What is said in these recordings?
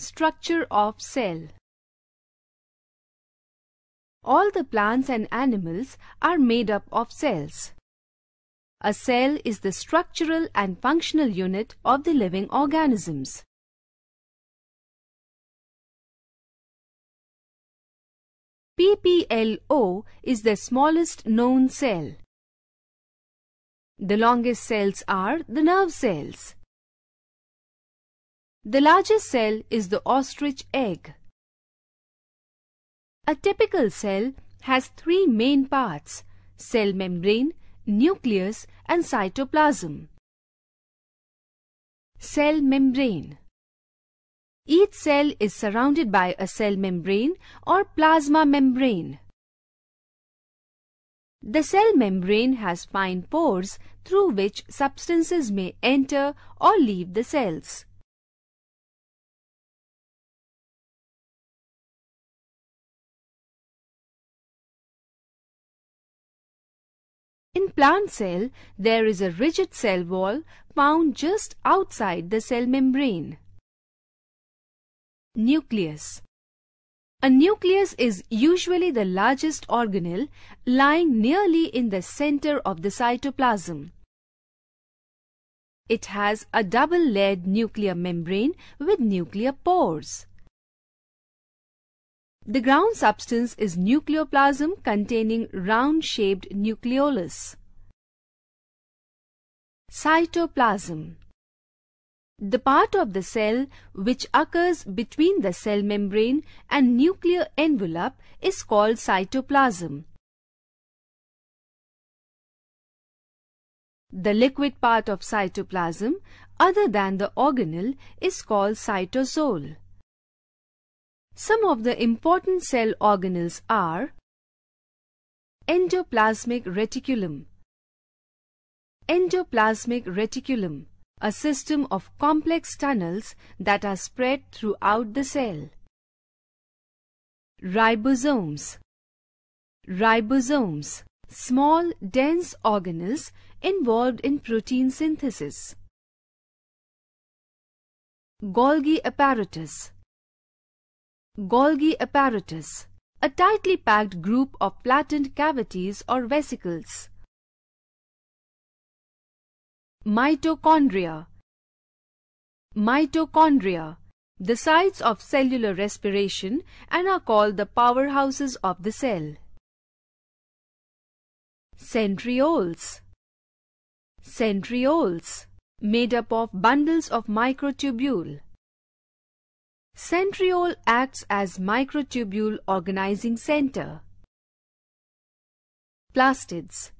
Structure of cell All the plants and animals are made up of cells. A cell is the structural and functional unit of the living organisms. PPLO is the smallest known cell. The longest cells are the nerve cells. The largest cell is the ostrich egg. A typical cell has three main parts, cell membrane, nucleus and cytoplasm. Cell membrane Each cell is surrounded by a cell membrane or plasma membrane. The cell membrane has fine pores through which substances may enter or leave the cells. plant cell, there is a rigid cell wall found just outside the cell membrane. Nucleus a nucleus is usually the largest organelle lying nearly in the center of the cytoplasm. It has a double-layered nuclear membrane with nuclear pores. The ground substance is nucleoplasm containing round-shaped nucleolus. Cytoplasm the part of the cell which occurs between the cell membrane and nuclear envelope is called cytoplasm. The liquid part of cytoplasm, other than the organelle, is called cytosol. Some of the important cell organelles are endoplasmic reticulum. Endoplasmic reticulum, a system of complex tunnels that are spread throughout the cell. Ribosomes Ribosomes, small dense organelles involved in protein synthesis. Golgi apparatus Golgi apparatus, a tightly packed group of flattened cavities or vesicles. Mitochondria Mitochondria, the sites of cellular respiration and are called the powerhouses of the cell. Centrioles Centrioles, made up of bundles of microtubule. Centriole acts as microtubule organizing center. Plastids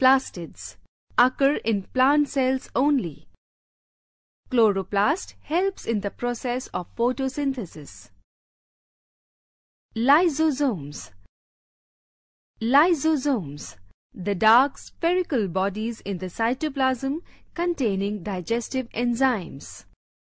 Plastids occur in plant cells only. Chloroplast helps in the process of photosynthesis. Lysosomes Lysosomes, the dark spherical bodies in the cytoplasm containing digestive enzymes.